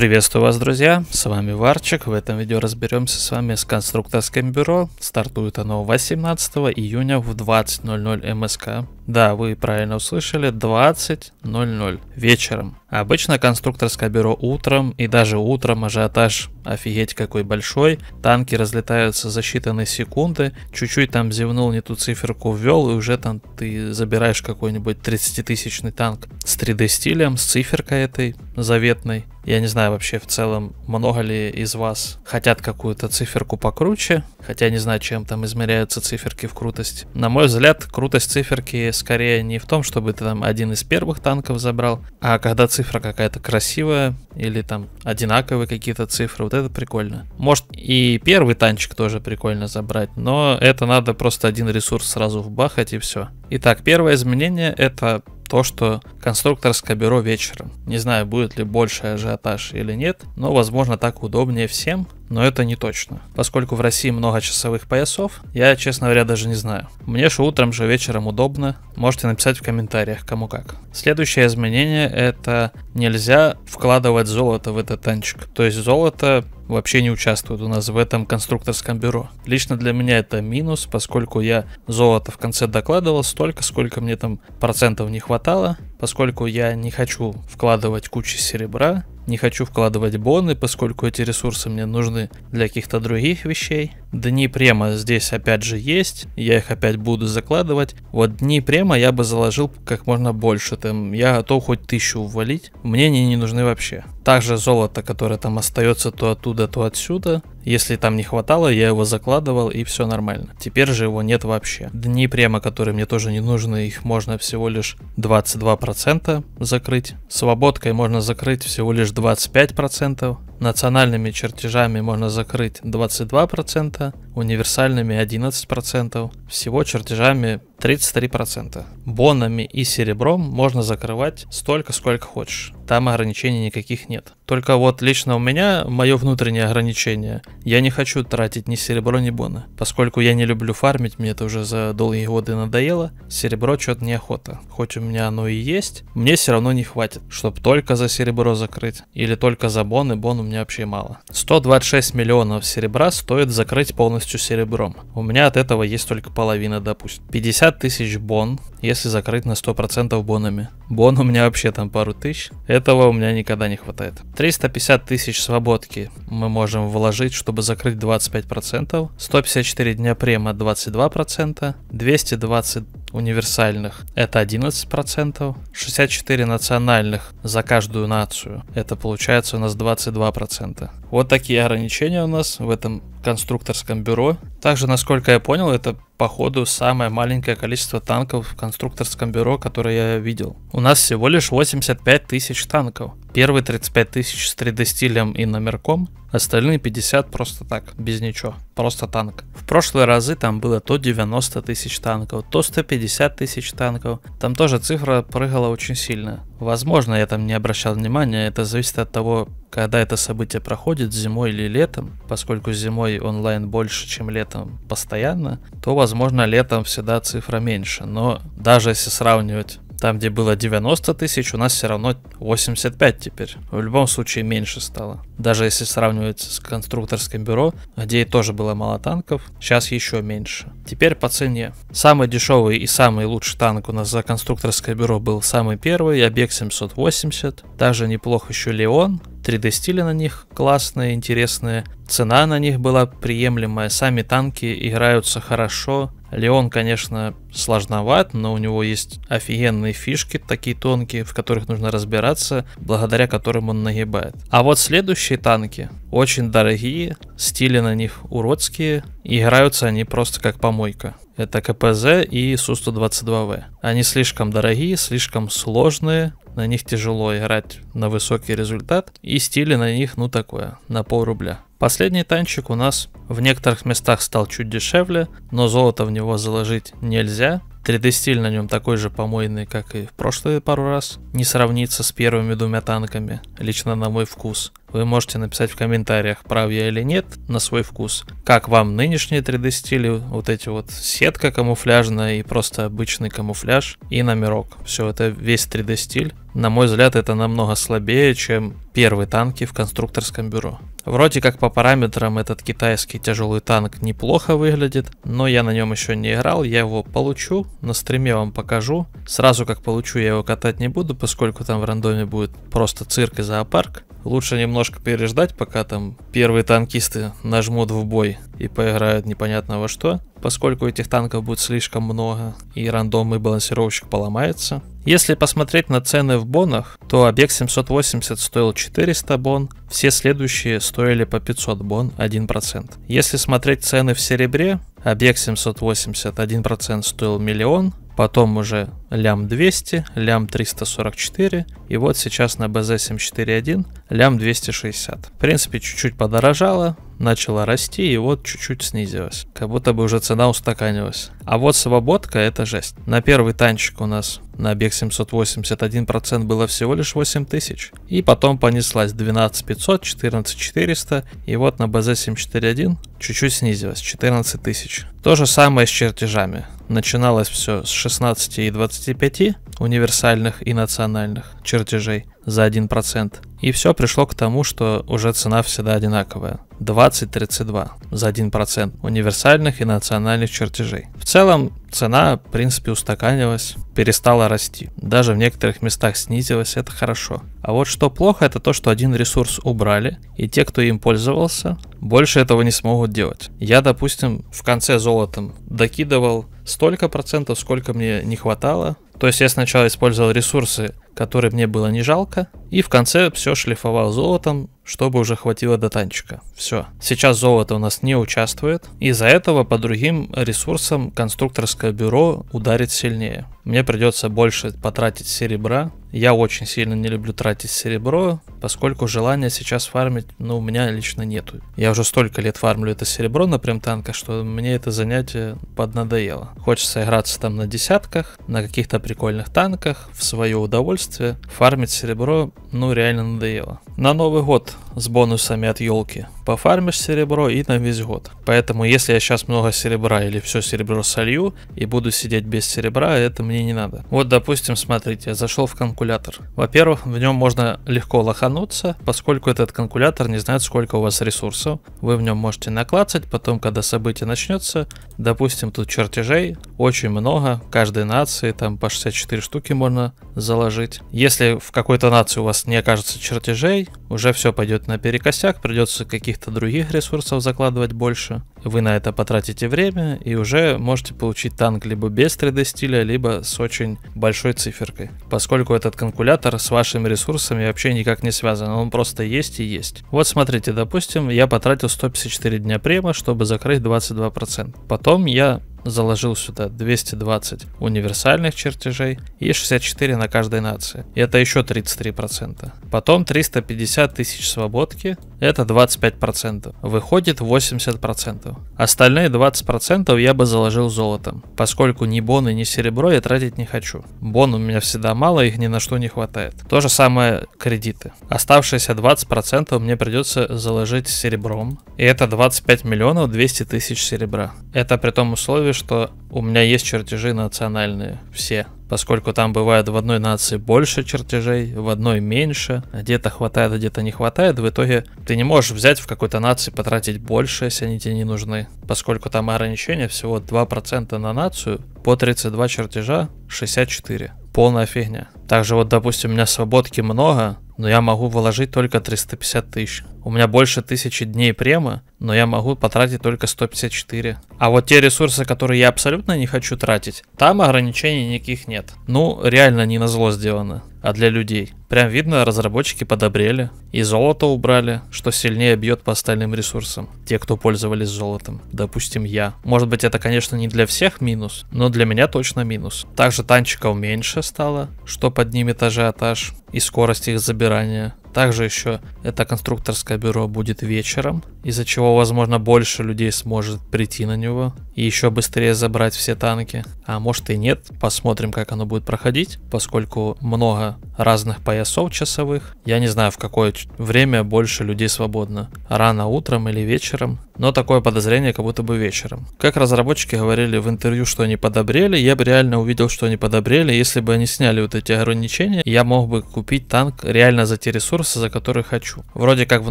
Приветствую вас, друзья! С вами Варчик. В этом видео разберемся с вами с конструкторским бюро. Стартует оно 18 июня в 20.00 МСК. Да, вы правильно услышали, 20.00 вечером. Обычно конструкторское бюро утром, и даже утром ажиотаж офигеть какой большой. Танки разлетаются за считанные секунды, чуть-чуть там зевнул, не ту циферку ввел, и уже там ты забираешь какой-нибудь 30-тысячный танк с 3D стилем, с циферкой этой заветной. Я не знаю вообще в целом, много ли из вас хотят какую-то циферку покруче, хотя не знаю, чем там измеряются циферки в крутость. На мой взгляд, крутость циферки идея скорее не в том, чтобы ты там один из первых танков забрал, а когда цифра какая-то красивая или там одинаковые какие-то цифры, вот это прикольно. Может и первый танчик тоже прикольно забрать, но это надо просто один ресурс сразу вбахать и все. Итак, первое изменение это то, что конструкторское бюро вечером. Не знаю, будет ли больше ажиотаж или нет, но возможно так удобнее всем, но это не точно. Поскольку в России много часовых поясов, я, честно говоря, даже не знаю. Мне же утром, же вечером удобно, можете написать в комментариях, кому как. Следующее изменение это нельзя вкладывать золото в этот танчик. То есть золото вообще не участвует у нас в этом конструкторском бюро. Лично для меня это минус, поскольку я золото в конце докладывал столько, сколько мне там процентов не хватало, поскольку я не хочу вкладывать кучу серебра, не хочу вкладывать боны, поскольку эти ресурсы мне нужны для каких-то других вещей. Дни према здесь опять же есть, я их опять буду закладывать. Вот дни према я бы заложил как можно больше, там я готов хоть тысячу ввалить, мне они не нужны вообще. Также золото, которое там остается то оттуда, то отсюда. Если там не хватало, я его закладывал и все нормально. Теперь же его нет вообще. Дни према, которые мне тоже не нужны, их можно всего лишь 22% закрыть. Свободкой можно закрыть всего лишь 25%. Национальными чертежами можно закрыть 22%, универсальными 11%, всего чертежами 33%. Бонами и серебром можно закрывать столько, сколько хочешь. Там ограничений никаких нет. Только вот лично у меня мое внутреннее ограничение. Я не хочу тратить ни серебро, ни боны. Поскольку я не люблю фармить, мне это уже за долгие годы надоело, серебро что-то неохота. Хоть у меня оно и есть, мне все равно не хватит, чтобы только за серебро закрыть. Или только за боны, бон у меня вообще мало. 126 миллионов серебра стоит закрыть полностью серебром. У меня от этого есть только половина, допустим. 50 тысяч бон, если закрыть на 100% бонами. Бон у меня вообще там пару тысяч. Этого у меня никогда не хватает. 350 тысяч свободки мы можем вложить, чтобы закрыть 25%. 154 дня према 22%. 220 универсальных это 11%, 64 национальных за каждую нацию, это получается у нас 22%. Вот такие ограничения у нас в этом конструкторском бюро. Также, насколько я понял, это походу самое маленькое количество танков в конструкторском бюро, которое я видел. У нас всего лишь 85 тысяч танков. Первые 35 тысяч с 3D стилем и номерком, остальные 50 просто так, без ничего, просто танк. В прошлые разы там было то 90 тысяч танков, то 150 тысяч танков, там тоже цифра прыгала очень сильно. Возможно, я там не обращал внимания, это зависит от того, когда это событие проходит, зимой или летом, поскольку зимой онлайн больше, чем летом постоянно, то, возможно, летом всегда цифра меньше. Но даже если сравнивать там, где было 90 тысяч, у нас все равно 85 теперь. В любом случае меньше стало. Даже если сравнивать с конструкторским бюро, где и тоже было мало танков, сейчас еще меньше. Теперь по цене. Самый дешевый и самый лучший танк у нас за конструкторское бюро был самый первый, объект 780. Также неплохо еще Леон, 3D стили на них классные, интересные, цена на них была приемлемая, сами танки играются хорошо. Леон, конечно, сложноват, но у него есть офигенные фишки, такие тонкие, в которых нужно разбираться, благодаря которым он нагибает. А вот следующие танки очень дорогие, стили на них уродские, и играются они просто как помойка. Это КПЗ и Су-122В. Они слишком дорогие, слишком сложные, на них тяжело играть на высокий результат, и стили на них, ну такое, на пол рубля. Последний танчик у нас в некоторых местах стал чуть дешевле, но золото в него заложить нельзя, 3D стиль на нем такой же помойный, как и в прошлые пару раз. Не сравнится с первыми двумя танками, лично на мой вкус. Вы можете написать в комментариях, прав я или нет, на свой вкус. Как вам нынешние 3D стили, вот эти вот сетка камуфляжная и просто обычный камуфляж и номерок. Все, это весь 3D стиль. На мой взгляд, это намного слабее, чем первые танки в конструкторском бюро. Вроде как по параметрам этот китайский тяжелый танк неплохо выглядит, но я на нем еще не играл, я его получу, на стриме вам покажу. Сразу как получу я его катать не буду, поскольку там в рандоме будет просто цирк и зоопарк. Лучше немножко переждать, пока там первые танкисты нажмут в бой и поиграют непонятно во что поскольку этих танков будет слишком много, и рандомный балансировщик поломается. Если посмотреть на цены в бонах, то объект 780 стоил 400 бон, все следующие стоили по 500 бон 1%. Если смотреть цены в серебре, объект 780 1% стоил миллион, потом уже лям 200, лям 344, и вот сейчас на BZ741 лям 260. В принципе, чуть-чуть подорожало, начала расти и вот чуть-чуть снизилась. Как будто бы уже цена устаканилась. А вот свободка это жесть. На первый танчик у нас на объект 781% было всего лишь 8000. И потом понеслась 12500, 14400. И вот на BZ741 чуть-чуть снизилась, 14000. То же самое с чертежами. Начиналось все с 16 и 25 универсальных и национальных чертежей за 1%. И все пришло к тому, что уже цена всегда одинаковая. 20-32 за 1% универсальных и национальных чертежей. В целом цена, в принципе, устаканилась, перестала расти. Даже в некоторых местах снизилась, это хорошо. А вот что плохо, это то, что один ресурс убрали, и те, кто им пользовался, больше этого не смогут делать. Я, допустим, в конце золотом докидывал столько процентов, сколько мне не хватало. То есть я сначала использовал ресурсы который мне было не жалко. И в конце все шлифовал золотом, чтобы уже хватило до танчика. Все. Сейчас золото у нас не участвует. Из-за этого по другим ресурсам конструкторское бюро ударит сильнее. Мне придется больше потратить серебра я очень сильно не люблю тратить серебро, поскольку желания сейчас фармить, ну, у меня лично нету. Я уже столько лет фармлю это серебро на прям танках что мне это занятие поднадоело. Хочется играться там на десятках, на каких-то прикольных танках, в свое удовольствие. Фармить серебро, ну, реально надоело. На Новый год с бонусами от елки пофармишь серебро и на весь год. Поэтому, если я сейчас много серебра или все серебро солью и буду сидеть без серебра, это мне не надо. Вот, допустим, смотрите, я зашел в конкурс конкулятор. Во-первых, в нем можно легко лохануться, поскольку этот конкулятор не знает, сколько у вас ресурсов. Вы в нем можете наклацать, потом, когда событие начнется, допустим, тут чертежей очень много, каждой нации там по 64 штуки можно заложить. Если в какой-то нации у вас не окажется чертежей, уже все пойдет наперекосяк, придется каких-то других ресурсов закладывать больше. Вы на это потратите время и уже можете получить танк либо без 3D стиля, либо с очень большой циферкой. Поскольку это этот конкулятор с вашими ресурсами вообще никак не связан, он просто есть и есть. Вот смотрите, допустим, я потратил 154 дня према, чтобы закрыть 22%. Потом я заложил сюда 220 универсальных чертежей и 64 на каждой нации. И это еще 33%. Потом 350 тысяч свободки, это 25%. Выходит 80%. Остальные 20% я бы заложил золотом, поскольку ни боны, ни серебро я тратить не хочу. Бон у меня всегда мало, их ни на что не хватает. То же самое кредиты. Оставшиеся 20% мне придется заложить серебром. И это 25 миллионов 200 тысяч серебра. Это при том условии, условии, что у меня есть чертежи национальные, все. Поскольку там бывает в одной нации больше чертежей, в одной меньше, а где-то хватает, а где-то не хватает, в итоге ты не можешь взять в какой-то нации потратить больше, если они тебе не нужны. Поскольку там ограничение всего 2% на нацию, по 32 чертежа 64 полная фигня. Также вот, допустим, у меня свободки много, но я могу вложить только 350 тысяч. У меня больше тысячи дней према, но я могу потратить только 154. А вот те ресурсы, которые я абсолютно не хочу тратить, там ограничений никаких нет. Ну, реально не на зло сделано а для людей. Прям видно, разработчики подобрели и золото убрали, что сильнее бьет по остальным ресурсам. Те, кто пользовались золотом. Допустим, я. Может быть, это, конечно, не для всех минус, но для меня точно минус. Также танчиков меньше стало, что поднимет ажиотаж и скорость их забирания. Также еще это конструкторское бюро будет вечером, из-за чего, возможно, больше людей сможет прийти на него и еще быстрее забрать все танки. А может и нет, посмотрим, как оно будет проходить, поскольку много разных поясов часовых. Я не знаю, в какое время больше людей свободно, рано утром или вечером, но такое подозрение как будто бы вечером. Как разработчики говорили в интервью, что они подобрели, я бы реально увидел, что они подобрели, если бы они сняли вот эти ограничения, я мог бы купить танк реально за те ресурсы, за которые хочу. Вроде как в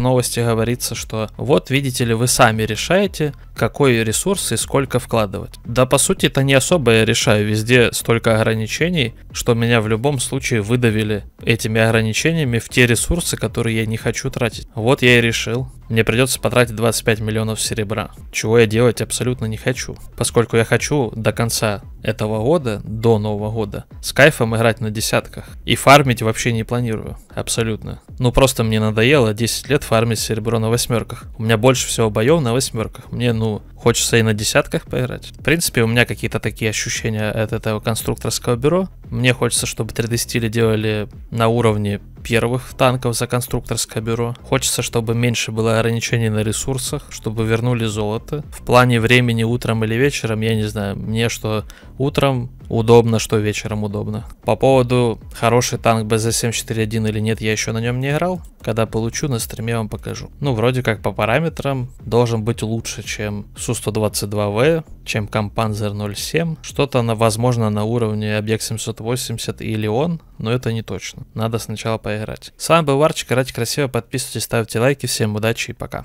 новости говорится, что вот видите ли, вы сами решаете, какой ресурс и сколько вкладывать. Да, по сути, это не особо я решаю. Везде столько ограничений, что меня в любом случае выдавили этими ограничениями в те ресурсы, которые я не хочу тратить. Вот я и решил мне придется потратить 25 миллионов серебра, чего я делать абсолютно не хочу, поскольку я хочу до конца этого года, до Нового года, с кайфом играть на десятках. И фармить вообще не планирую, абсолютно. Ну просто мне надоело 10 лет фармить серебро на восьмерках. У меня больше всего боев на восьмерках. Мне, ну, хочется и на десятках поиграть. В принципе, у меня какие-то такие ощущения от этого конструкторского бюро. Мне хочется, чтобы 3D-стили делали на уровне первых танков за конструкторское бюро. Хочется, чтобы меньше было ограничений на ресурсах, чтобы вернули золото. В плане времени утром или вечером, я не знаю, мне что утром Удобно, что вечером удобно. По поводу хороший танк БЗ-741 или нет, я еще на нем не играл. Когда получу, на стриме вам покажу. Ну, вроде как по параметрам должен быть лучше, чем Су-122В, чем Компанзер 07. Что-то, на, возможно, на уровне Объект 780 или он, но это не точно. Надо сначала поиграть. С вами был Варчик, играйте красиво, подписывайтесь, ставьте лайки. Всем удачи и пока.